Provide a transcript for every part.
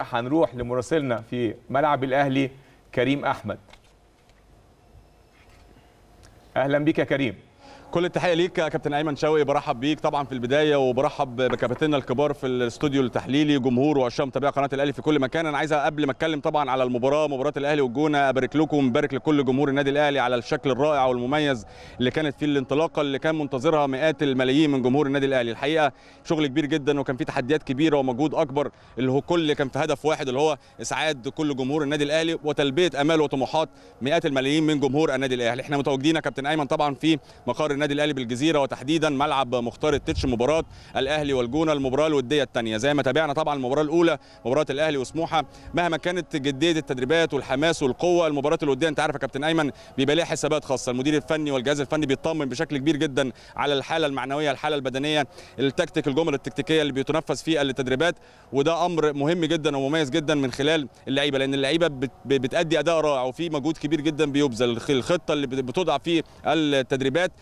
هنروح لمراسلنا في ملعب الاهلي كريم احمد اهلا بك كريم كل التحيه ليك كابتن ايمن شوقي برحب بيك طبعا في البدايه وبرحب بكابتننا الكبار في الاستوديو التحليلي جمهور وعشاق متابعي قناه الاهلي في كل مكان انا عايز قبل ما اتكلم طبعا على المباراه مباراه الاهلي والجونه ابارك لكم ومبارك لكل جمهور النادي الاهلي على الشكل الرائع والمميز اللي كانت فيه الانطلاقه اللي كان منتظرها مئات الملايين من جمهور النادي الاهلي الحقيقه شغل كبير جدا وكان في تحديات كبيره ومجهود اكبر اللي هو كل كان في هدف واحد اللي هو اسعاد كل جمهور النادي الاهلي وتلبيه امال وطموحات مئات الملايين من جمهور النادي الاهلي احنا متواجدين كابتن ايمن طبعا في مقر النادي الاهلي بالجزيره وتحديدا ملعب مختار التتش مباراه الاهلي والجونه المباراه الوديه الثانيه زي ما تابعنا طبعا المباراه الاولى مباراه الاهلي وسموحه مهما كانت جديه التدريبات والحماس والقوه المباراه الوديه انت عارف يا كابتن ايمن بيبقى ليها حسابات خاصه المدير الفني والجهاز الفني بيطمن بشكل كبير جدا على الحاله المعنويه الحاله البدنيه التكتيك الجمل التكتيكيه اللي بيتنفذ فيها التدريبات وده امر مهم جدا ومميز جدا من خلال اللعيبه لان اللعيبه بتادي اداء رائع وفي مجهود كبير جدا بيبذل الخطه اللي بتضع في التدريبات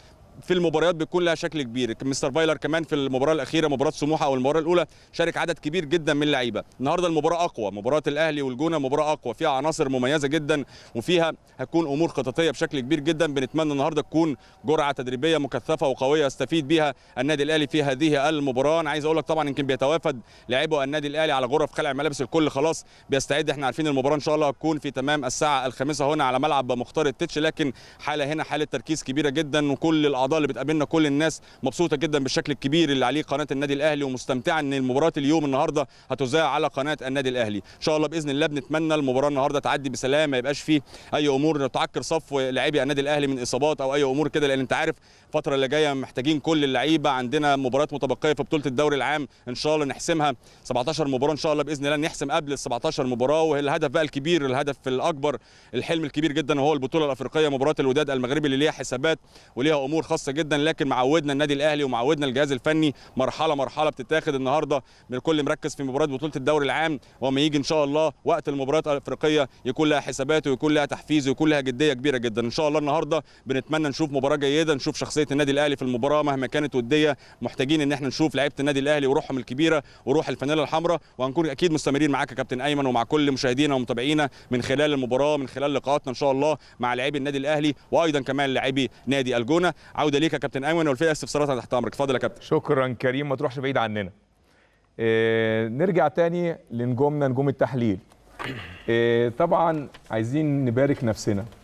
في المباريات بتكون لها شكل كبير مستر فايلر كمان في المباراه الاخيره مباراه سموحه او المباراه الاولى شارك عدد كبير جدا من اللعيبه النهارده المباراه اقوى مباراه الاهلي والجونه مباراه اقوى فيها عناصر مميزه جدا وفيها هتكون امور خططيه بشكل كبير جدا بنتمنى النهارده تكون جرعه تدريبيه مكثفه وقويه يستفيد بيها النادي الاهلي في هذه المباراه انا عايز اقول لك طبعا يمكن بيتوافد لاعبو النادي الاهلي على غرف خلع ملابس الكل خلاص بيستعد احنا عارفين المباراه ان شاء الله هتكون في تمام الساعه الخامسه هنا على ملعب مختار التتش لكن حاله هنا حاله تركيز كبيره جدا وكل الاعضاء اللي بتقابلنا كل الناس مبسوطه جدا بالشكل الكبير اللي عليه قناه النادي الاهلي ومستمتعه ان المباراه اليوم النهارده هتذاع على قناه النادي الاهلي ان شاء الله باذن الله بنتمنى المباراه النهارده تعدي بسلام ما يبقاش فيه اي امور تعكر صف لاعبي النادي الاهلي من اصابات او اي امور كده لان انت عارف الفتره اللي جايه محتاجين كل اللعيبه عندنا مباريات متبقيه في بطوله الدوري العام ان شاء الله نحسمها 17 مباراه ان شاء الله باذن الله نحسم قبل ال 17 مباراه والهدف بقى الكبير الهدف الاكبر الحلم الكبير جدا وهو البطوله الافريقيه مباراه الوداد المغربي اللي ليها حسابات وليها امور خاصه جدا لكن معودنا النادي الاهلي ومعودنا الجهاز الفني مرحله مرحله بتتاخد النهارده الكل مركز في مباراه بطوله الدوري العام وما يجي ان شاء الله وقت المباريات الافريقيه يكون لها حسابات ويكون لها تحفيز ويكون لها جديه كبيره جدا ان شاء الله النهارده بنتمنى نشوف مباراه جيده نشوف شخصيه النادي الاهلي في المباراه مهما كانت وديه محتاجين ان احنا نشوف لعيبه النادي الاهلي وروحهم الكبيره وروح الفانيلا الحمراء وهنكون اكيد مستمرين معاك يا كابتن ايمن ومع كل مشاهدينا ومتابعينا من خلال المباراه من خلال لقاءاتنا ان شاء الله مع لاعبي النادي الاهلي وايضا كمان لاعبي نادي الجونه عوده ليك يا كابتن ايمن والفئه استفساراتها تحت امرك اتفضل يا كابتن شكرا كريم ما تروحش بعيد عننا إيه نرجع تاني لنجومنا نجوم التحليل إيه طبعا عايزين نبارك نفسنا